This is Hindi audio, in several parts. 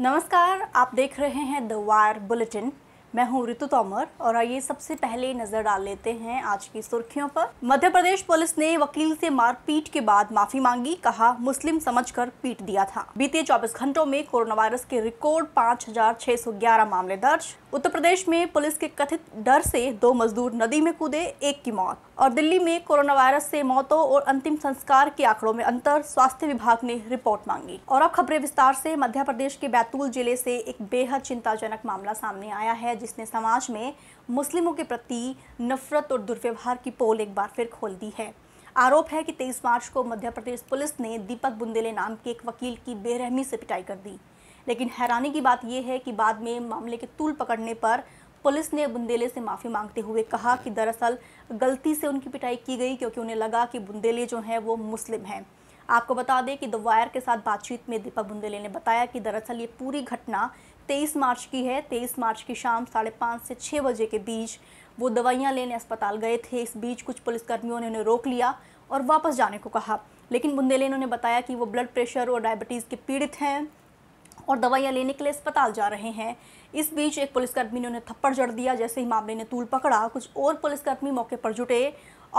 नमस्कार आप देख रहे हैं द वायर बुलेटिन मैं हूं ऋतु तोमर और आइए सबसे पहले नजर डाल लेते हैं आज की सुर्खियों पर मध्य प्रदेश पुलिस ने वकील से मारपीट के बाद माफी मांगी कहा मुस्लिम समझकर पीट दिया था बीते 24 घंटों में कोरोना वायरस के रिकॉर्ड 5,611 मामले दर्ज उत्तर प्रदेश में पुलिस के कथित डर से दो मजदूर नदी में कूदे एक की मौत और दिल्ली में कोरोना वायरस से मौतों और अंतिम संस्कार के आंकड़ों में अंतर स्वास्थ्य विभाग ने रिपोर्ट मांगी और अब खबरें विस्तार से मध्य प्रदेश के बैतूल जिले से एक बेहद चिंताजनक मामला सामने आया है जिसने समाज में मुस्लिमों के प्रति नफरत और दुर्व्यवहार की पोल एक बार फिर खोल दी है आरोप है कि 23 मार्च को मध्य प्रदेश पुलिस ने दीपक बुंदेले नाम के एक वकील की बेरहमी से पिटाई कर दी लेकिन हैरानी की बात यह है कि बाद में मामले के तूल पकड़ने पर पुलिस ने बुंदेले से माफ़ी मांगते हुए कहा कि दरअसल गलती से उनकी पिटाई की गई क्योंकि उन्हें लगा कि बुंदेले जो है वो मुस्लिम है आपको बता दें कि द वायर के साथ बातचीत में दीपक बुंदेले ने बताया कि दरअसल ये पूरी घटना 23 मार्च की है 23 मार्च की शाम साढ़े पाँच से छः बजे के बीच वो दवाइयाँ लेने अस्पताल गए थे इस बीच कुछ पुलिसकर्मियों ने उन्हें रोक लिया और वापस जाने को कहा लेकिन बुंदेले ने बताया कि वो ब्लड प्रेशर और डायबिटीज़ के पीड़ित हैं और दवाइयाँ लेने के लिए अस्पताल जा रहे हैं इस बीच एक पुलिसकर्मी ने उन्हें थप्पड़ जड़ दिया जैसे ही मामले ने तूल पकड़ा कुछ और पुलिसकर्मी मौके पर जुटे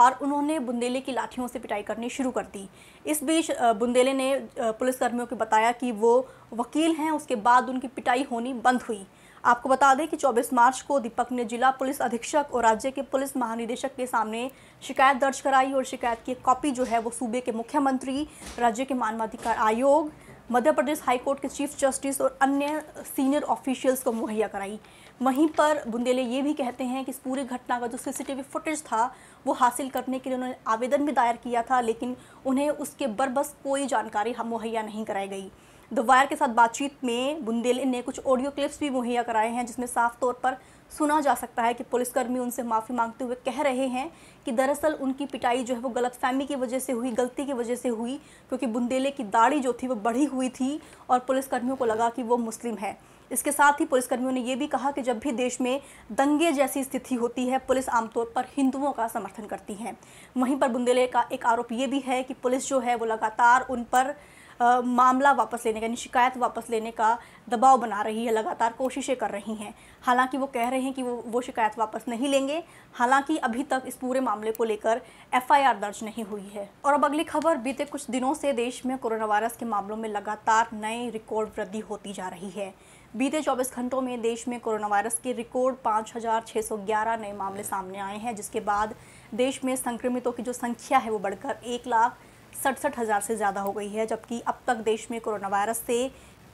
और उन्होंने बुंदेले की लाठियों से पिटाई करनी शुरू कर दी इस बीच बुंदेले ने पुलिसकर्मियों को बताया कि वो वकील हैं उसके बाद उनकी पिटाई होनी बंद हुई आपको बता दें कि 24 मार्च को दीपक ने जिला पुलिस अधीक्षक और राज्य के पुलिस महानिदेशक के सामने शिकायत दर्ज कराई और शिकायत की कॉपी जो है वो सूबे के मुख्यमंत्री राज्य के मानवाधिकार आयोग मध्य प्रदेश हाईकोर्ट के चीफ जस्टिस और अन्य सीनियर ऑफिशियल्स को मुहैया कराई वहीं पर बुंदेले ये भी कहते हैं कि इस पूरी घटना का जो सीसीटीवी फुटेज था वो हासिल करने के लिए उन्होंने आवेदन भी दायर किया था लेकिन उन्हें उसके बरबस कोई जानकारी हम मुहैया नहीं कराई गई द वायर के साथ बातचीत में बुंदेले ने कुछ ऑडियो क्लिप्स भी मुहैया कराए हैं जिसमें साफ तौर पर सुना जा सकता है कि पुलिसकर्मी उनसे माफ़ी मांगते हुए कह रहे हैं कि दरअसल उनकी पिटाई जो है वो गलत फहमी की वजह से हुई गलती की वजह से हुई क्योंकि बुंदेले की दाढ़ी जो थी वो बढ़ी हुई थी और पुलिसकर्मियों को लगा कि वो मुस्लिम है इसके साथ ही पुलिसकर्मियों ने ये भी कहा कि जब भी देश में दंगे जैसी स्थिति होती है पुलिस आमतौर पर हिंदुओं का समर्थन करती है वहीं पर बुंदेले का एक आरोप ये भी है कि पुलिस जो है वो लगातार उन पर मामला वापस लेने का यानी शिकायत वापस लेने का दबाव बना रही है लगातार कोशिशें कर रही हैं हालांकि वो कह रहे हैं कि वो वो शिकायत वापस नहीं लेंगे हालांकि अभी तक इस पूरे मामले को लेकर एफआईआर दर्ज नहीं हुई है और अब अगली खबर बीते कुछ दिनों से देश में कोरोना वायरस के मामलों में लगातार नए रिकॉर्ड वृद्धि होती जा रही है बीते 24 घंटों में देश में कोरोना वायरस के रिकॉर्ड 5,611 नए मामले सामने आए हैं जिसके बाद देश में संक्रमितों की जो संख्या है वो बढ़कर एक लाख सड़सठ हज़ार से ज़्यादा हो गई है जबकि अब तक देश में कोरोना वायरस से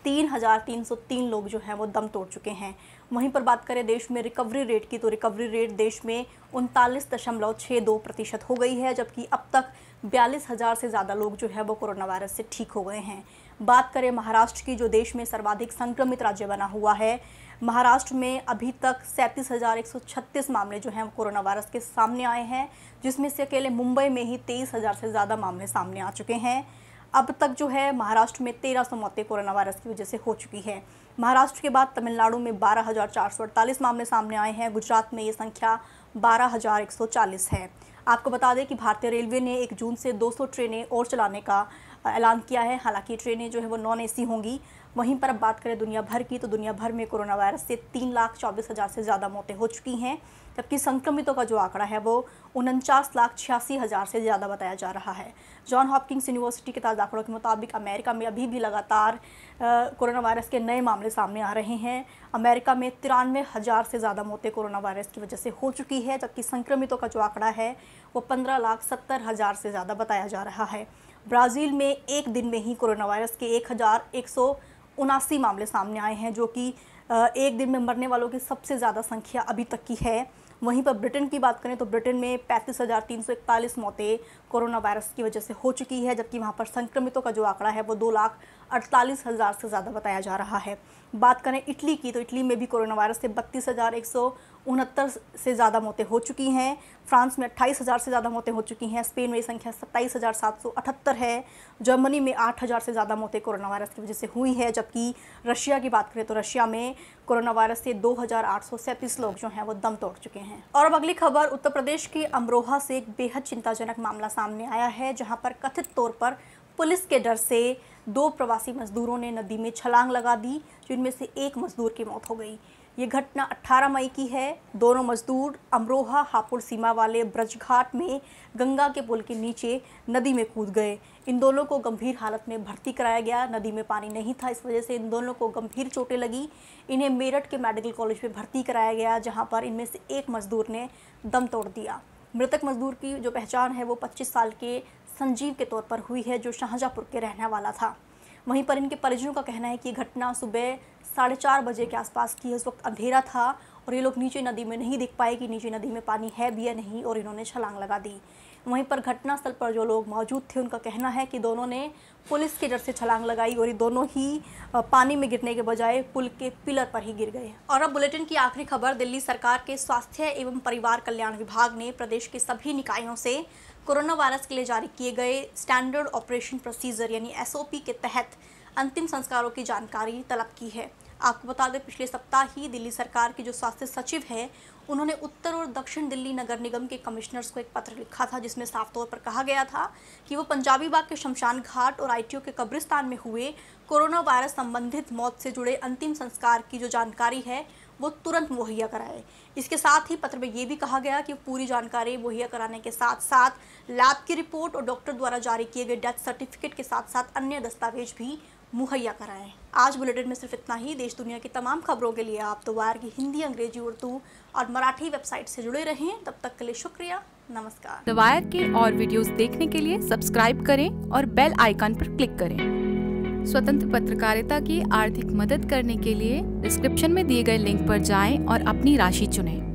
तीन हज़ार तीन सौ तीन लोग जो हैं वो दम तोड़ चुके हैं वहीं पर बात करें देश में रिकवरी रेट की तो रिकवरी रेट देश में उनतालीस दशमलव छः दो प्रतिशत हो गई है जबकि अब तक बयालीस हज़ार से ज़्यादा लोग जो है वो कोरोना वायरस से ठीक हो गए हैं बात करें महाराष्ट्र की जो देश में सर्वाधिक संक्रमित राज्य बना हुआ है महाराष्ट्र में अभी तक सैंतीस मामले जो हैं कोरोना वायरस के सामने आए हैं जिसमें से अकेले मुंबई में ही तेईस हज़ार से ज़्यादा मामले सामने आ चुके हैं अब तक जो है महाराष्ट्र में तेरह सौ मौतें कोरोना वायरस की वजह से हो चुकी हैं महाराष्ट्र के बाद तमिलनाडु में बारह हज़ार चार सौ अड़तालीस मामले सामने आए हैं गुजरात में ये संख्या बारह हज़ार एक सौ चालीस है आपको बता दें कि भारतीय रेलवे ने एक जून से दो सौ ट्रेनें और चलाने का ऐलान किया है हालांकि ट्रेनें जो है वो नॉन एसी होंगी वहीं पर अब बात करें दुनिया भर की तो दुनिया भर में कोरोना वायरस से तीन लाख चौबीस हज़ार से ज़्यादा मौतें हो चुकी हैं जबकि संक्रमितों का जो आंकड़ा है वो उनचास लाख छियासी हज़ार से ज़्यादा बताया जा रहा है जॉन हॉपकिंस यूनिवर्सिटी के ताज़ा आंकड़ों के मुताबिक अमेरिका में अभी भी लगातार कोरोना वायरस के नए मामले सामने आ रहे हैं अमेरिका में तिरानवे हज़ार से ज़्यादा मौतें कोरोना वायरस की वजह से हो चुकी है जबकि संक्रमितों का जो आंकड़ा है वो पंद्रह लाख सत्तर हज़ार से ज़्यादा बताया जा रहा है ब्राज़ील में एक दिन में ही कोरोना वायरस के एक हज़ार एक सौ उनासी मामले सामने आए हैं जो कि एक दिन में मरने वालों की सबसे ज़्यादा संख्या अभी तक की है वहीं पर ब्रिटेन की बात करें तो ब्रिटेन में पैंतीस हज़ार तीन सौ इकतालीस मौतें कोरोना वायरस की वजह से हो चुकी है जबकि वहाँ पर संक्रमितों का जो आंकड़ा है वो दो लाख अड़तालीस हज़ार से ज़्यादा बताया जा रहा है बात करें इटली की तो इटली में भी कोरोना वायरस से बत्तीस हज़ार एक सौ उनहत्तर से ज़्यादा मौतें हो चुकी हैं फ्रांस में अट्ठाईस हज़ार से ज़्यादा मौतें हो चुकी हैं स्पेन में संख्या सत्ताईस हज़ार सात सौ अठहत्तर है जर्मनी में आठ हज़ार से ज़्यादा मौतें कोरोना वायरस की वजह से हुई है जबकि रशिया की बात करें तो रशिया में कोरोना वायरस से 2,837 लोग जो हैं वो दम तोड़ चुके हैं और अब अगली खबर उत्तर प्रदेश के अमरोहा से एक बेहद चिंताजनक मामला सामने आया है जहां पर कथित तौर पर पुलिस के डर से दो प्रवासी मजदूरों ने नदी में छलांग लगा दी जिनमें से एक मजदूर की मौत हो गई ये घटना 18 मई की है दोनों मजदूर अमरोहा हापुड़ सीमा वाले ब्रजघाट में गंगा के पुल के नीचे नदी में कूद गए इन दोनों को गंभीर हालत में भर्ती कराया गया नदी में पानी नहीं था इस वजह से इन दोनों को गंभीर चोटें लगी इन्हें मेरठ के मेडिकल कॉलेज में भर्ती कराया गया जहाँ पर इनमें से एक मजदूर ने दम तोड़ दिया मृतक मजदूर की जो पहचान है वो पच्चीस साल के संजीव के तौर पर हुई है जो शाहजहाँपुर के रहने वाला था वहीं पर इनके परिजनों का कहना है कि घटना सुबह साढ़े चार बजे के आसपास की है उस वक्त अंधेरा था और ये लोग नीचे नदी में नहीं दिख पाए कि नीचे नदी में पानी है भी या नहीं और इन्होंने छलांग लगा दी वहीं पर घटनास्थल पर जो लोग मौजूद थे उनका कहना है कि दोनों ने पुलिस के डर से छलांग लगाई और ये दोनों ही पानी में गिरने के बजाय पुल के पिलर पर ही गिर गए और अब बुलेटिन की आखिरी खबर दिल्ली सरकार के स्वास्थ्य एवं परिवार कल्याण विभाग ने प्रदेश के सभी निकायों से कोरोना वायरस के लिए जारी किए गए स्टैंडर्ड ऑपरेशन प्रोसीजर यानी एसओपी के तहत अंतिम संस्कारों की जानकारी तलब की है आपको बता दें पिछले सप्ताह ही दिल्ली सरकार के जो स्वास्थ्य सचिव हैं उन्होंने उत्तर और दक्षिण दिल्ली नगर निगम के कमिश्नर्स को एक पत्र लिखा था जिसमें साफ तौर पर कहा गया था कि वो पंजाबी बाग के शमशान घाट और आईटीओ के कब्रिस्तान में हुए कोरोना वायरस संबंधित मौत से जुड़े अंतिम संस्कार की जो जानकारी है वो तुरंत मुहैया कराए इसके साथ ही पत्र में ये भी कहा गया कि पूरी जानकारी मुहैया कराने के साथ साथ लैब की रिपोर्ट और डॉक्टर द्वारा जारी किए गए डेथ सर्टिफिकेट के साथ साथ अन्य दस्तावेज भी मुहैया कराएं आज बुलेटिन में सिर्फ इतना ही देश दुनिया की तमाम खबरों के लिए आप तो वायर की हिंदी अंग्रेजी उर्दू और मराठी वेबसाइट से जुड़े रहें तब तक के लिए शुक्रिया नमस्कार द वायर के और वीडियोस देखने के लिए सब्सक्राइब करें और बेल आइकन पर क्लिक करें स्वतंत्र पत्रकारिता की आर्थिक मदद करने के लिए डिस्क्रिप्शन में दिए गए लिंक पर जाएं और अपनी राशि चुनें